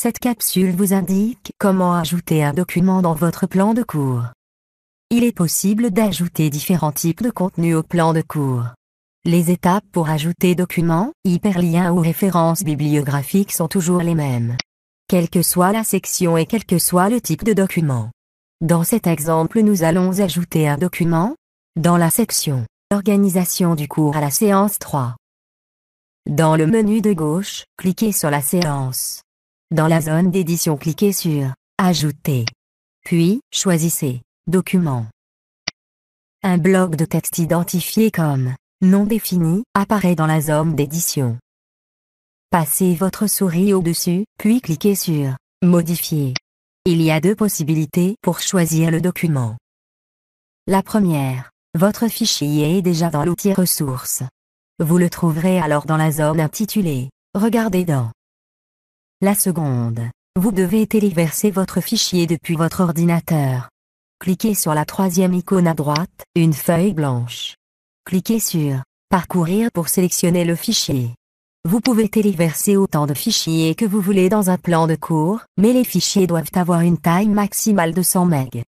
Cette capsule vous indique comment ajouter un document dans votre plan de cours. Il est possible d'ajouter différents types de contenus au plan de cours. Les étapes pour ajouter documents, hyperliens ou références bibliographiques sont toujours les mêmes. Quelle que soit la section et quel que soit le type de document. Dans cet exemple nous allons ajouter un document dans la section Organisation du cours à la séance 3. Dans le menu de gauche, cliquez sur la séance. Dans la zone d'édition, cliquez sur Ajouter. Puis, choisissez Document. Un bloc de texte identifié comme non défini apparaît dans la zone d'édition. Passez votre souris au-dessus, puis cliquez sur Modifier. Il y a deux possibilités pour choisir le document. La première, votre fichier est déjà dans l'outil ressources. Vous le trouverez alors dans la zone intitulée Regardez dans la seconde, vous devez téléverser votre fichier depuis votre ordinateur. Cliquez sur la troisième icône à droite, une feuille blanche. Cliquez sur Parcourir pour sélectionner le fichier. Vous pouvez téléverser autant de fichiers que vous voulez dans un plan de cours, mais les fichiers doivent avoir une taille maximale de 100 MB.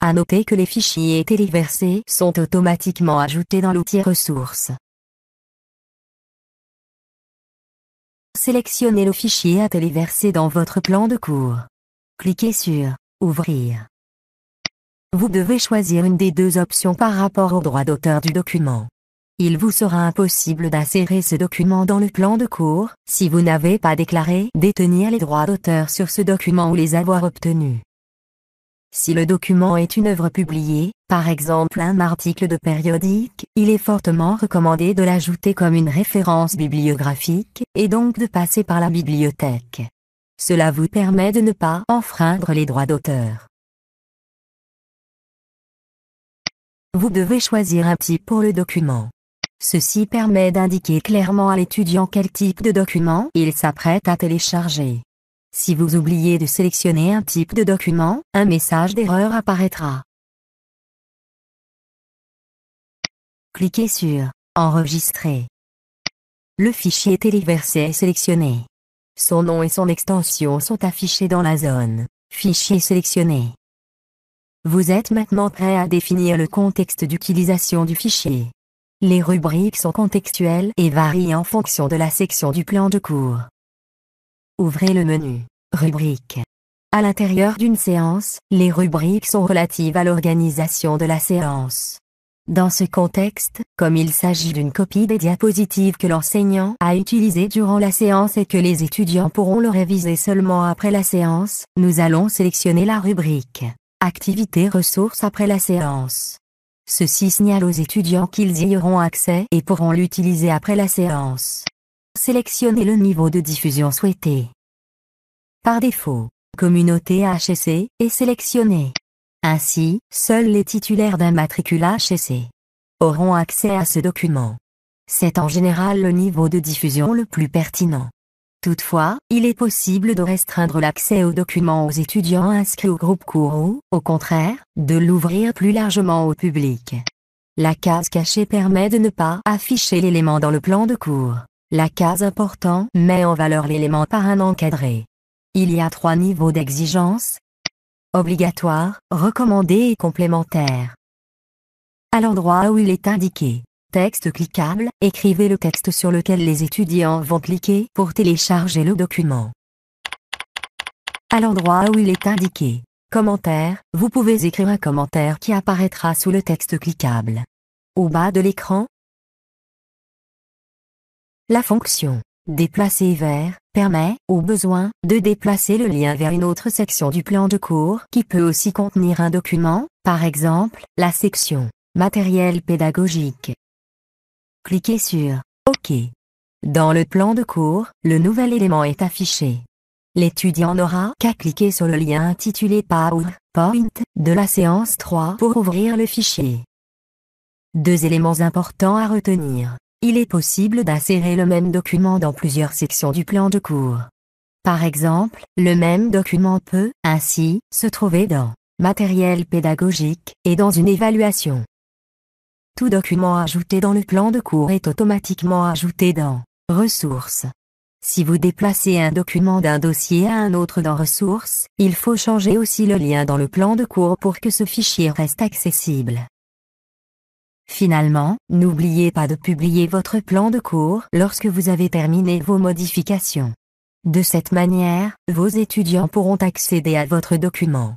À noter que les fichiers téléversés sont automatiquement ajoutés dans l'outil ressources. Sélectionnez le fichier à téléverser dans votre plan de cours. Cliquez sur « Ouvrir ». Vous devez choisir une des deux options par rapport au droit d'auteur du document. Il vous sera impossible d'insérer ce document dans le plan de cours si vous n'avez pas déclaré détenir les droits d'auteur sur ce document ou les avoir obtenus. Si le document est une œuvre publiée, par exemple un article de périodique, il est fortement recommandé de l'ajouter comme une référence bibliographique, et donc de passer par la bibliothèque. Cela vous permet de ne pas enfreindre les droits d'auteur. Vous devez choisir un type pour le document. Ceci permet d'indiquer clairement à l'étudiant quel type de document il s'apprête à télécharger. Si vous oubliez de sélectionner un type de document, un message d'erreur apparaîtra. Cliquez sur Enregistrer. Le fichier téléversé est sélectionné. Son nom et son extension sont affichés dans la zone Fichier sélectionné. Vous êtes maintenant prêt à définir le contexte d'utilisation du fichier. Les rubriques sont contextuelles et varient en fonction de la section du plan de cours. Ouvrez le menu Rubriques. À l'intérieur d'une séance, les rubriques sont relatives à l'organisation de la séance. Dans ce contexte, comme il s'agit d'une copie des diapositives que l'enseignant a utilisées durant la séance et que les étudiants pourront le réviser seulement après la séance, nous allons sélectionner la rubrique Activités ressources après la séance. Ceci signale aux étudiants qu'ils y auront accès et pourront l'utiliser après la séance. Sélectionnez le niveau de diffusion souhaité. Par défaut, Communauté HSC est sélectionné. Ainsi, seuls les titulaires d'un matricule HSC auront accès à ce document. C'est en général le niveau de diffusion le plus pertinent. Toutefois, il est possible de restreindre l'accès au document aux étudiants inscrits au groupe cours ou, au contraire, de l'ouvrir plus largement au public. La case cachée permet de ne pas afficher l'élément dans le plan de cours. La case important met en valeur l'élément par un encadré. Il y a trois niveaux d'exigence, obligatoire, recommandé et complémentaire. À l'endroit où il est indiqué texte cliquable, écrivez le texte sur lequel les étudiants vont cliquer pour télécharger le document. À l'endroit où il est indiqué commentaire, vous pouvez écrire un commentaire qui apparaîtra sous le texte cliquable. Au bas de l'écran, la fonction Déplacer vers permet, au besoin, de déplacer le lien vers une autre section du plan de cours qui peut aussi contenir un document, par exemple, la section Matériel pédagogique. Cliquez sur OK. Dans le plan de cours, le nouvel élément est affiché. L'étudiant n'aura qu'à cliquer sur le lien intitulé PowerPoint de la séance 3 pour ouvrir le fichier. Deux éléments importants à retenir il est possible d'insérer le même document dans plusieurs sections du plan de cours. Par exemple, le même document peut, ainsi, se trouver dans matériel pédagogique et dans une évaluation. Tout document ajouté dans le plan de cours est automatiquement ajouté dans ressources. Si vous déplacez un document d'un dossier à un autre dans Ressources, il faut changer aussi le lien dans le plan de cours pour que ce fichier reste accessible. Finalement, n'oubliez pas de publier votre plan de cours lorsque vous avez terminé vos modifications. De cette manière, vos étudiants pourront accéder à votre document.